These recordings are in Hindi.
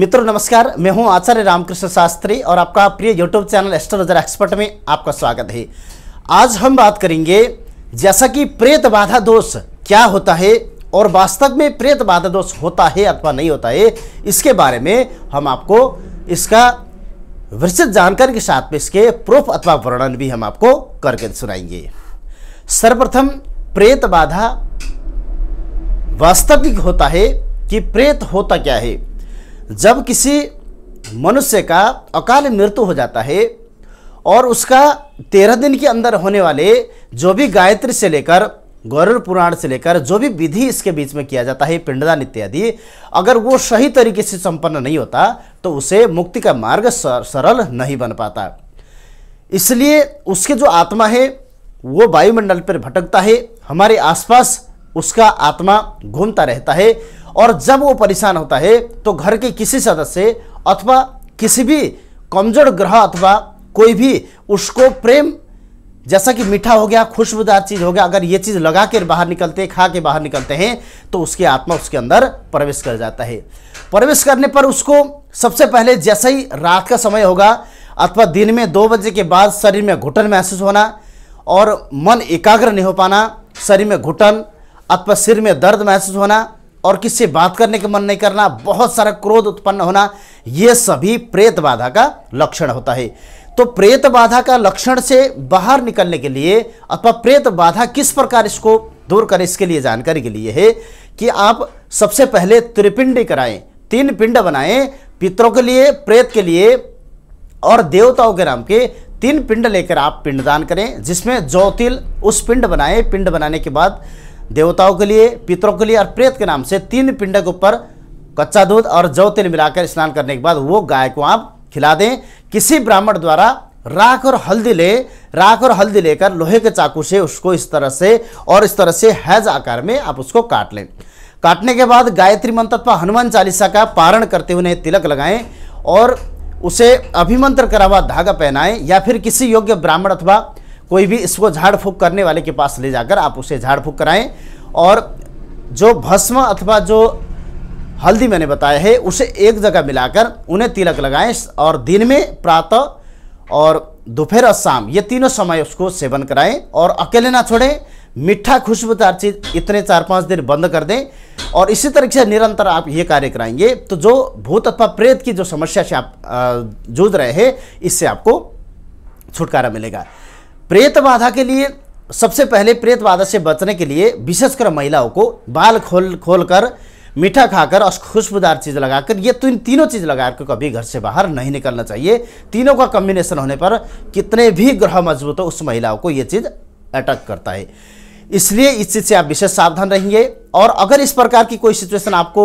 मित्रों नमस्कार मैं हूं आचार्य रामकृष्ण शास्त्री और आपका प्रिय यूट्यूब चैनल एस्ट्रोलॉजर एक्सपर्ट में आपका स्वागत है आज हम बात करेंगे जैसा कि प्रेत बाधा दोष क्या होता है और वास्तव में प्रेत बाधा दोष होता है अथवा नहीं होता है इसके बारे में हम आपको इसका विस्तृत जानकारी के साथ में इसके प्रूफ अथवा वर्णन भी हम आपको करके सुनाएंगे सर्वप्रथम प्रेत बाधा वास्तविक होता है कि प्रेत होता क्या है जब किसी मनुष्य का अकाल मृत्यु हो जाता है और उसका तेरह दिन के अंदर होने वाले जो भी गायत्री से लेकर गौरव पुराण से लेकर जो भी विधि इसके बीच में किया जाता है पिंडदान इत्यादि अगर वो सही तरीके से संपन्न नहीं होता तो उसे मुक्ति का मार्ग सरल नहीं बन पाता इसलिए उसके जो आत्मा है वो वायुमंडल पर भटकता है हमारे आसपास उसका आत्मा घूमता रहता है और जब वो परेशान होता है तो घर के किसी सदस्य अथवा किसी भी कमजोर ग्रह अथवा कोई भी उसको प्रेम जैसा कि मीठा हो गया खुशबूदार चीज़ हो गया अगर ये चीज़ लगा के बाहर निकलते खा के बाहर निकलते हैं तो उसकी आत्मा उसके अंदर प्रवेश कर जाता है प्रवेश करने पर उसको सबसे पहले जैसे ही रात का समय होगा अथवा दिन में दो बजे के बाद शरीर में घुटन महसूस होना और मन एकाग्र नहीं हो पाना शरीर में घुटन अथवा सिर में दर्द महसूस होना और किससे बात करने का मन नहीं करना बहुत सारा क्रोध उत्पन्न होना ये सभी प्रेत बाधा का लक्षण होता है तो प्रेत बाधा का लक्षण से बाहर निकलने के लिए अथवा प्रेत बाधा किस प्रकार इसको दूर करें इसके लिए जानकारी के लिए है कि आप सबसे पहले त्रिपिंडी कराएं तीन पिंड बनाएं पितरों के लिए प्रेत के लिए और देवताओं के नाम के तीन पिंड लेकर आप पिंडदान करें जिसमें ज्योतिल उस पिंड बनाएं पिंड बनाने के बाद देवताओं के लिए पितरों के लिए और प्रेत के नाम से तीन पिंड के ऊपर कच्चा दूध और जौ तेल मिलाकर स्नान करने के बाद वो गाय को आप खिला दें किसी ब्राह्मण द्वारा राख और हल्दी ले राख और हल्दी लेकर लोहे के चाकू से उसको इस तरह से और इस तरह से हैज आकार में आप उसको काट लें काटने के बाद गायत्री मंत्र अथवा हनुमान चालीसा का पारण करते हुए तिलक लगाएं और उसे अभिमंत्र करा हुआ धागा पहनाएं या फिर किसी योग्य ब्राह्मण अथवा कोई भी इसको झाड़ फूक करने वाले के पास ले जाकर आप उसे झाड़ फूक कराएं और जो भस्म अथवा जो हल्दी मैंने बताया है उसे एक जगह मिलाकर उन्हें तिलक लगाएं और दिन में प्रातः और दोपहर और शाम ये तीनों समय उसको सेवन कराएं और अकेले ना छोड़ें मीठा खुशबूदार चीज़ इतने चार पाँच दिन बंद कर दें और इसी तरीके से निरंतर आप ये कार्य कराएंगे तो जो भूत अथवा प्रेत की जो समस्या से आप जूझ रहे हैं इससे आपको छुटकारा मिलेगा प्रेत बाधा के लिए सबसे पहले प्रेत बाधा से बचने के लिए विशेषकर महिलाओं को बाल खोल खोल कर मीठा खाकर और खुशबूदार चीज़ लगाकर ये तो इन तीनों चीज़ लगाकर कभी घर से बाहर नहीं निकलना चाहिए तीनों का कम्बिनेशन होने पर कितने भी ग्रह मजबूत हो उस महिलाओं को ये चीज़ अटैक करता है इसलिए इस चीज़ से आप विशेष सावधान रहिए और अगर इस प्रकार की कोई सिचुएशन आपको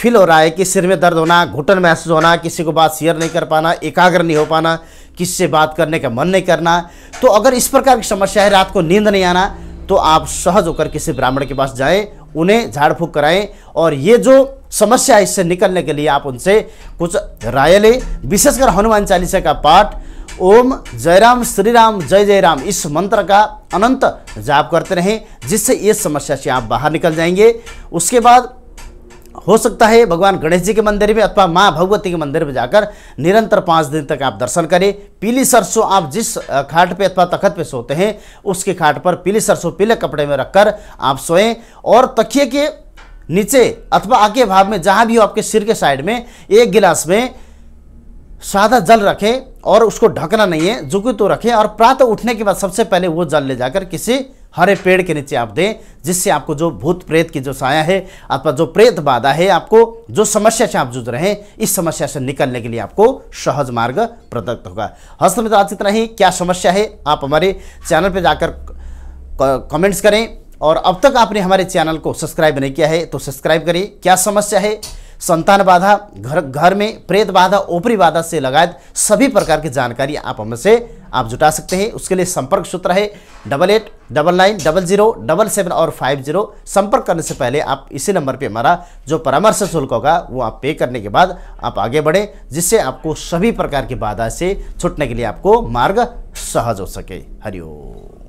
फील हो रहा है कि सिर में दर्द होना घुटन महसूस होना किसी को बात शेयर नहीं कर पाना एकाग्र नहीं हो पाना किससे बात करने का मन नहीं करना तो अगर इस प्रकार की समस्या है रात को नींद नहीं आना तो आप सहज होकर किसी ब्राह्मण के पास जाएं उन्हें झाड़ फूँक कराएं और ये जो समस्या है इससे निकलने के लिए आप उनसे कुछ राय लें विशेषकर हनुमान चालीसा का पाठ ओम जय राम श्री राम जय जय राम इस मंत्र का अनंत जाप करते रहें जिससे ये समस्या से आप बाहर निकल जाएंगे उसके बाद हो सकता है भगवान गणेश जी के मंदिर में अथवा माँ भगवती के मंदिर में जाकर निरंतर पाँच दिन तक आप दर्शन करें पीली सरसों आप जिस खाट पे अथवा तखत पे सोते हैं उसके खाट पर पीली सरसों पीले कपड़े में रखकर आप सोएं और तकिए के नीचे अथवा आगे भाग में जहाँ भी हो आपके सिर के साइड में एक गिलास में सादा जल रखें और उसको ढकना नहीं है झुकी तो रखें और प्रातः उठने के बाद सबसे पहले वो जल ले जाकर किसी हरे पेड़ के नीचे आप दें जिससे आपको जो भूत प्रेत की जो साया है अथवा जो प्रेत बाधा है आपको जो समस्या से आप जूझ रहे हैं इस समस्या से निकलने के लिए आपको सहज मार्ग प्रदत्त होगा हस्त आज इतना ही क्या समस्या है आप हमारे चैनल पर जाकर कमेंट्स करें और अब तक आपने हमारे चैनल को सब्सक्राइब नहीं किया है तो सब्सक्राइब करें क्या समस्या है संतान बाधा घर घर में प्रेत बाधा ऊपरी बाधा से लगायत सभी प्रकार की जानकारी आप हमसे आप जुटा सकते हैं उसके लिए संपर्क सूत्र है double eight double nine double zero double seven और फाइव जीरो संपर्क करने से पहले आप इसी नंबर पे हमारा जो परामर्श शुल्क होगा वो आप पे करने के बाद आप आगे बढ़ें जिससे आपको सभी प्रकार की बाधा से छुटने के लिए आपको मार्ग सहज हो सके हरिओम